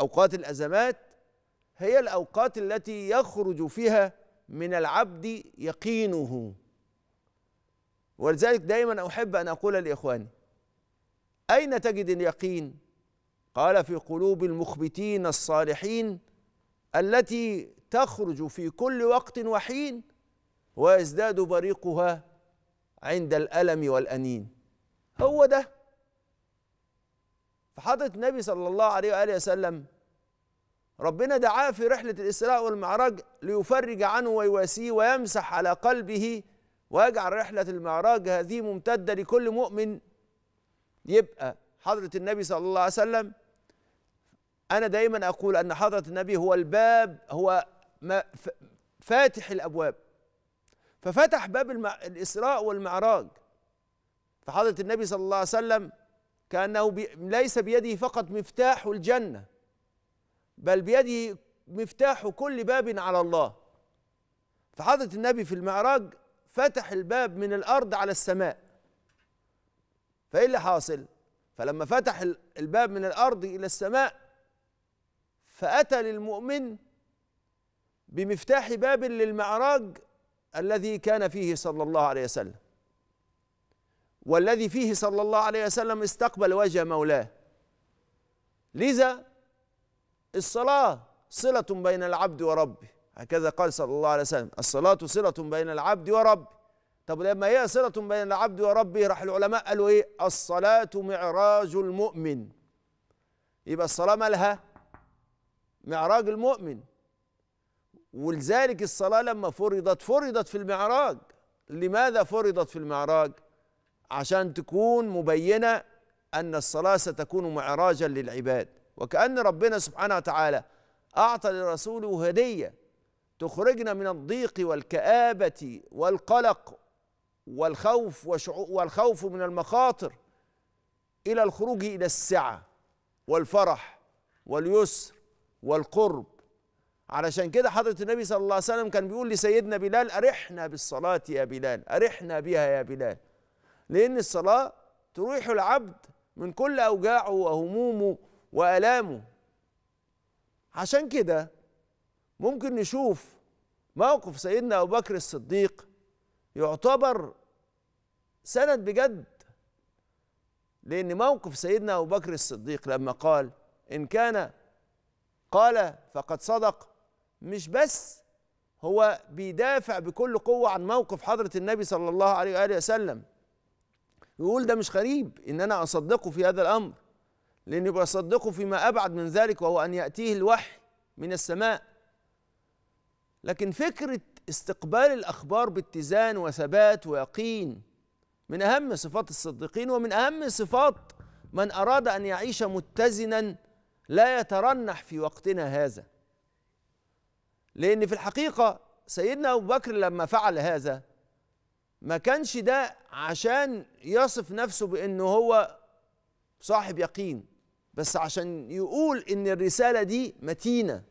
اوقات الازمات هي الاوقات التي يخرج فيها من العبد يقينه ولذلك دائما احب ان اقول لاخواني اين تجد اليقين قال في قلوب المخبتين الصالحين التي تخرج في كل وقت وحين ويزداد بريقها عند الالم والانين هو ده فحضرة النبي صلى الله عليه وآله وسلم ربنا دعاه في رحلة الإسراء والمعراج ليفرج عنه ويواسيه ويمسح على قلبه ويجعل رحلة المعراج هذه ممتدة لكل مؤمن يبقى حضرة النبي صلى الله عليه وسلم أنا دايما أقول أن حضرة النبي هو الباب هو فاتح الأبواب ففتح باب الإسراء والمعراج فحضرة النبي صلى الله عليه وسلم كأنه بي ليس بيده فقط مفتاح الجنة بل بيده مفتاح كل باب على الله فحضرة النبي في المعراج فتح الباب من الأرض على السماء فإيه اللي حاصل؟ فلما فتح الباب من الأرض إلى السماء فأتى للمؤمن بمفتاح باب للمعراج الذي كان فيه صلى الله عليه وسلم والذي فيه صلى الله عليه وسلم استقبل وجه مولاه لذا الصلاة صلة بين العبد وربه هكذا قال صلى الله عليه وسلم الصلاة صلة بين العبد وربه طب لما هي صلة بين العبد وربه راح العلماء قالوا ايه الصلاة معراج المؤمن يبقى الصلاة مالها معراج المؤمن ولذلك الصلاة لما فرضت فرضت في المعراج لماذا فرضت في المعراج عشان تكون مبينة أن الصلاة ستكون معراجا للعباد وكأن ربنا سبحانه وتعالى أعطى لرسوله هدية تخرجنا من الضيق والكآبة والقلق والخوف والخوف من المخاطر إلى الخروج إلى السعة والفرح واليسر والقرب علشان كده حضرة النبي صلى الله عليه وسلم كان بيقول لسيدنا بلال أرحنا بالصلاة يا بلال أرحنا بها يا بلال لأن الصلاة تريح العبد من كل أوجاعه وهمومه وآلامه عشان كده ممكن نشوف موقف سيدنا أبو بكر الصديق يعتبر سند بجد لأن موقف سيدنا أبو بكر الصديق لما قال إن كان قال فقد صدق مش بس هو بيدافع بكل قوة عن موقف حضرة النبي صلى الله عليه وآله وسلم يقول ده مش غريب ان انا اصدقه في هذا الامر لان يبقى يصدقه فيما ابعد من ذلك وهو ان ياتيه الوحي من السماء لكن فكره استقبال الاخبار باتزان وثبات ويقين من اهم صفات الصديقين ومن اهم صفات من اراد ان يعيش متزنا لا يترنح في وقتنا هذا لان في الحقيقه سيدنا ابو بكر لما فعل هذا ما كانش ده عشان يصف نفسه بأنه هو صاحب يقين بس عشان يقول إن الرسالة دي متينة